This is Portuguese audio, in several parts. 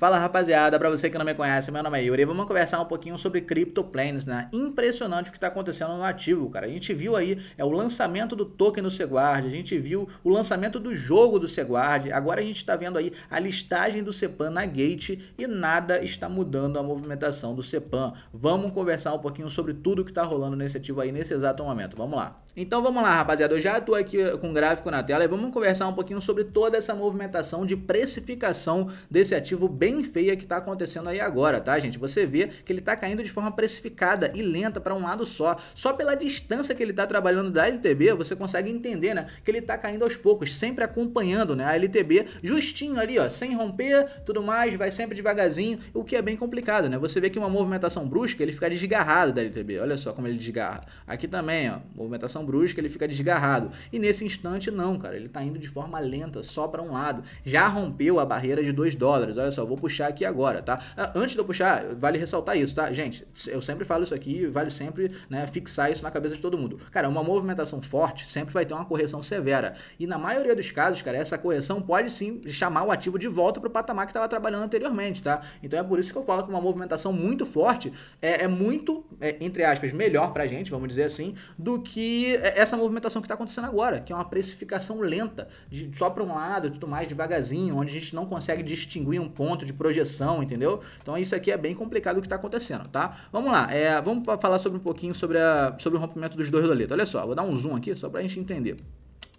Fala rapaziada, para você que não me conhece, meu nome é Yuri. Vamos conversar um pouquinho sobre CryptoPlanes, né? Impressionante o que está acontecendo no ativo, cara. A gente viu aí é o lançamento do token do Seguard, a gente viu o lançamento do jogo do Seguard. Agora a gente está vendo aí a listagem do Cepan na Gate e nada está mudando a movimentação do Cepan. Vamos conversar um pouquinho sobre tudo que está rolando nesse ativo aí nesse exato momento. Vamos lá. Então vamos lá, rapaziada. Eu já tô aqui eh, com o gráfico na tela e vamos conversar um pouquinho sobre toda essa movimentação de precificação desse ativo bem bem feia que está acontecendo aí agora, tá, gente? Você vê que ele está caindo de forma precificada e lenta para um lado só. Só pela distância que ele está trabalhando da LTB, você consegue entender, né? Que ele está caindo aos poucos, sempre acompanhando, né? A LTB justinho ali, ó, sem romper, tudo mais, vai sempre devagarzinho, o que é bem complicado, né? Você vê que uma movimentação brusca, ele fica desgarrado da LTB. Olha só como ele desgarra. Aqui também, ó, movimentação brusca, ele fica desgarrado. E nesse instante não, cara, ele está indo de forma lenta só para um lado. Já rompeu a barreira de 2 dólares. Olha só, vou puxar aqui agora, tá? Ah, antes de eu puxar, vale ressaltar isso, tá? Gente, eu sempre falo isso aqui, vale sempre né, fixar isso na cabeça de todo mundo. Cara, uma movimentação forte sempre vai ter uma correção severa. E na maioria dos casos, cara, essa correção pode sim chamar o ativo de volta para o patamar que estava trabalhando anteriormente, tá? Então é por isso que eu falo que uma movimentação muito forte é, é muito, é, entre aspas, melhor para gente, vamos dizer assim, do que é, essa movimentação que está acontecendo agora, que é uma precificação lenta, de, só para um lado tudo mais, devagarzinho, onde a gente não consegue distinguir um ponto de de projeção, entendeu? Então isso aqui é bem complicado o que está acontecendo, tá? Vamos lá, é, vamos falar sobre um pouquinho sobre, a, sobre o rompimento dos dois doletos. Olha só, vou dar um zoom aqui só para a gente entender.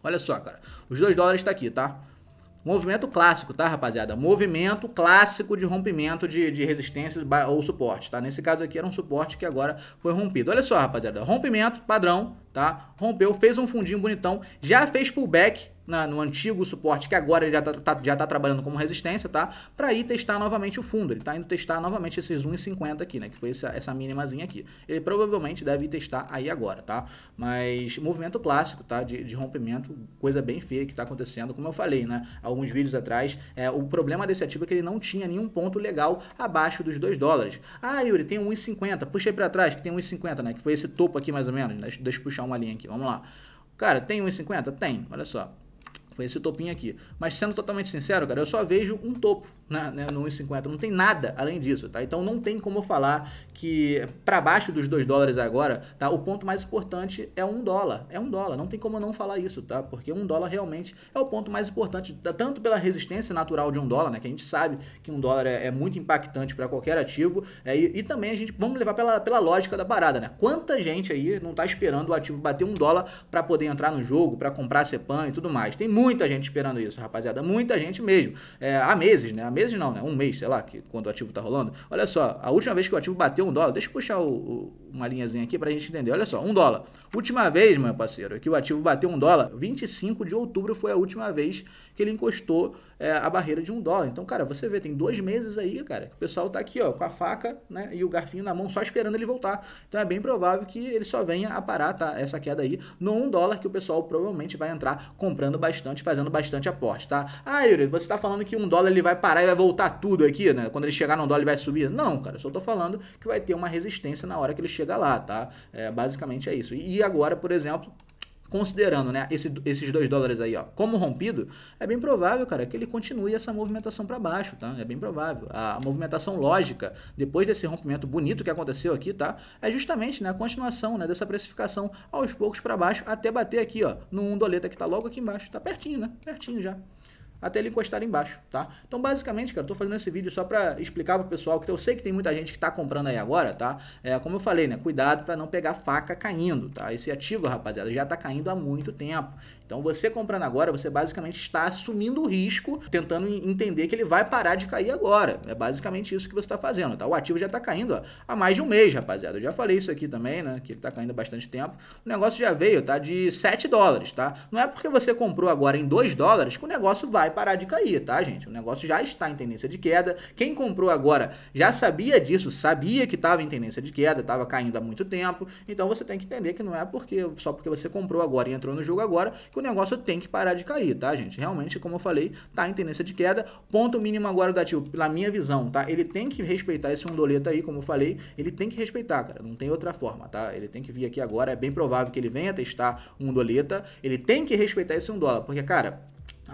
Olha só, cara, os dois dólares está aqui, tá? Movimento clássico, tá, rapaziada? Movimento clássico de rompimento de, de resistências ou suporte, tá? Nesse caso aqui era um suporte que agora foi rompido. Olha só, rapaziada, rompimento padrão, tá? Rompeu, fez um fundinho bonitão, já fez pullback, na, no antigo suporte, que agora ele já está tá, já tá trabalhando como resistência, tá? Para ir testar novamente o fundo. Ele está indo testar novamente esses 1,50 aqui, né? Que foi essa, essa minimazinha aqui. Ele provavelmente deve ir testar aí agora, tá? Mas movimento clássico, tá? De, de rompimento, coisa bem feia que está acontecendo, como eu falei, né? Alguns vídeos atrás, é, o problema desse ativo é que ele não tinha nenhum ponto legal abaixo dos 2 dólares. Ah, Yuri, tem 1,50. Puxei para trás, que tem 1,50, né? Que foi esse topo aqui mais ou menos. Deixa, deixa eu puxar uma linha aqui, vamos lá. Cara, tem 1,50? Tem, olha só. Foi esse topinho aqui. Mas sendo totalmente sincero, cara, eu só vejo um topo na, né, no 1,50. Não tem nada além disso, tá? Então não tem como falar que para baixo dos 2 dólares agora, tá? O ponto mais importante é 1 um dólar. É 1 um dólar. Não tem como não falar isso, tá? Porque 1 um dólar realmente é o ponto mais importante, tá? tanto pela resistência natural de 1 dólar, né? Que a gente sabe que 1 dólar é, é muito impactante para qualquer ativo. É, e, e, também a gente, vamos levar pela, pela lógica da parada, né? Quanta gente aí não tá esperando o ativo bater 1 dólar para poder entrar no jogo, para comprar CEPAN e tudo mais. Tem muito muita gente esperando isso, rapaziada. Muita gente mesmo. É, há meses, né? Há meses não, né? Um mês, sei lá, que, quando o ativo tá rolando. Olha só, a última vez que o ativo bateu um dólar, deixa eu puxar o, o uma linhazinha aqui para a gente entender. Olha só, um dólar. Última vez, meu parceiro, que o ativo bateu um dólar, 25 de outubro foi a última vez que ele encostou é, a barreira de um dólar. Então, cara, você vê, tem dois meses aí, cara, que o pessoal tá aqui, ó, com a faca né, e o garfinho na mão, só esperando ele voltar. Então é bem provável que ele só venha a parar tá, essa queda aí no um dólar, que o pessoal provavelmente vai entrar comprando bastante, fazendo bastante aporte, tá? Ah, Yuri, você tá falando que um dólar ele vai parar e vai voltar tudo aqui, né? Quando ele chegar no dólar ele vai subir? Não, cara, eu só tô falando que vai ter uma resistência na hora que ele chegar chegar lá, tá? É, basicamente é isso. E agora, por exemplo, considerando né, esse, esses dois dólares aí ó, como rompido, é bem provável, cara, que ele continue essa movimentação para baixo, tá? É bem provável. A, movimentação lógica, depois desse rompimento bonito que aconteceu aqui, tá? É justamente né, a continuação né, dessa precificação aos poucos para baixo, até bater aqui, ó, num doleta que tá logo aqui embaixo. Tá pertinho, né? Pertinho já até ele encostar embaixo, tá? Então, basicamente, cara, eu tô fazendo esse vídeo só para explicar pro pessoal que eu sei que tem muita gente que tá comprando aí agora, tá? É, como eu falei, né, cuidado para não pegar faca caindo, tá? Esse ativo, rapaziada, já tá caindo há muito tempo. Então, você comprando agora, você basicamente está assumindo o risco, tentando entender que ele vai parar de cair agora. É basicamente isso que você está fazendo, tá? O ativo já tá caindo ó, há mais de um mês, rapaziada. Eu já falei isso aqui também, né, que ele tá caindo há bastante tempo. O negócio já veio, tá, de 7 dólares, tá? Não é porque você comprou agora em 2 dólares que o negócio vai parar de cair, tá, gente? O negócio já está em tendência de queda. Quem comprou agora já sabia disso, sabia que estava em tendência de queda, estava caindo há muito tempo. Então você tem que entender que não é porque só porque você comprou agora e entrou no jogo agora que o negócio tem que parar de cair, tá, gente? Realmente, como eu falei, está em tendência de queda. Ponto mínimo agora do ativo, pela minha visão, tá? Ele tem que respeitar esse undoleta aí, como eu falei, ele tem que respeitar, cara. Não tem outra forma, tá? Ele tem que vir aqui agora. É bem provável que ele venha testar um doleta. Ele tem que respeitar esse um dólar, porque, cara,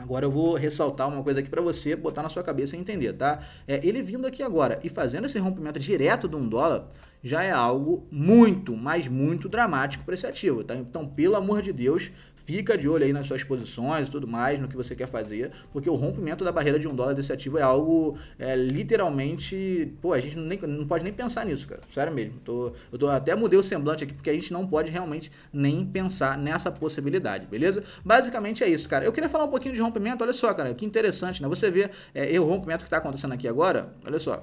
Agora eu vou ressaltar uma coisa aqui para você botar na sua cabeça e entender, tá? É, ele vindo aqui agora e fazendo esse rompimento direto do um dólar já é algo muito, mas muito dramático para esse ativo, tá? Então, pelo amor de Deus, Fica de olho aí nas suas posições e tudo mais, no que você quer fazer, porque o rompimento da barreira de um dólar desse ativo é algo é, literalmente. Pô, a gente não, nem, não pode nem pensar nisso, cara. Sério mesmo. Tô, eu tô, até mudei o semblante aqui, porque a gente não pode realmente nem pensar nessa possibilidade, beleza? Basicamente é isso, cara. Eu queria falar um pouquinho de rompimento, olha só, cara, que interessante, né? Você vê é, o rompimento que está acontecendo aqui agora, olha só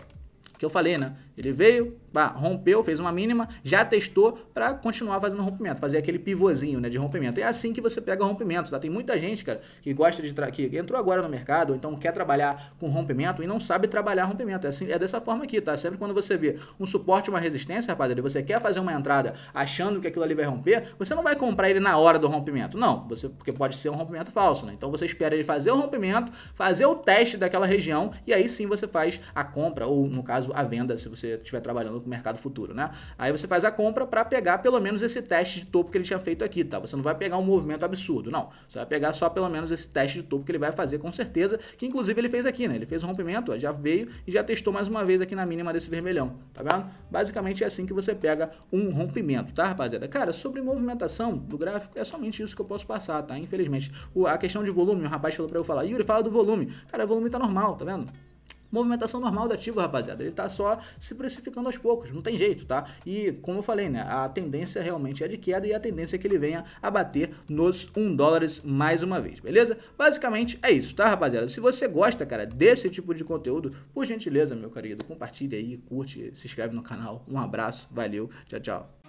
que eu falei, né? Ele veio, bah, rompeu, fez uma mínima, já testou para continuar fazendo rompimento, fazer aquele pivôzinho né, de rompimento. É assim que você pega rompimento, tá? Tem muita gente, cara, que gosta de que entrou agora no mercado, ou então quer trabalhar com rompimento e não sabe trabalhar rompimento. É, assim, é dessa forma aqui, tá? Sempre quando você vê um suporte, uma resistência, rapaziada, você quer fazer uma entrada achando que aquilo ali vai romper, você não vai comprar ele na hora do rompimento, não, você porque pode ser um rompimento falso, né? Então você espera ele fazer o rompimento, fazer o teste daquela região e aí sim você faz a compra ou no caso caso, a venda, se você estiver trabalhando com o mercado futuro, né? Aí você faz a compra para pegar pelo menos esse teste de topo que ele tinha feito aqui, tá? Você não vai pegar um movimento absurdo, não. Você vai pegar só pelo menos esse teste de topo que ele vai fazer com certeza, que inclusive ele fez aqui, né? Ele fez o um rompimento, ó, já veio e já testou mais uma vez aqui na mínima desse vermelhão, tá vendo? Basicamente é assim que você pega um rompimento, tá, rapaziada? Cara, sobre movimentação do gráfico, é somente isso que eu posso passar, tá? Infelizmente. O, a questão de volume, o rapaz falou para eu falar, Yuri, fala do volume. Cara, o volume tá normal, tá vendo? movimentação normal do ativo, rapaziada. Ele está só se precificando aos poucos, não tem jeito, tá? E como eu falei, né, a tendência realmente é de queda e a tendência é que ele venha a bater nos 1 dólares mais uma vez, beleza? Basicamente é isso, tá, rapaziada? Se você gosta, cara, desse tipo de conteúdo, por gentileza, meu querido, compartilha aí, curte, se inscreve no canal. Um abraço, valeu, tchau, tchau.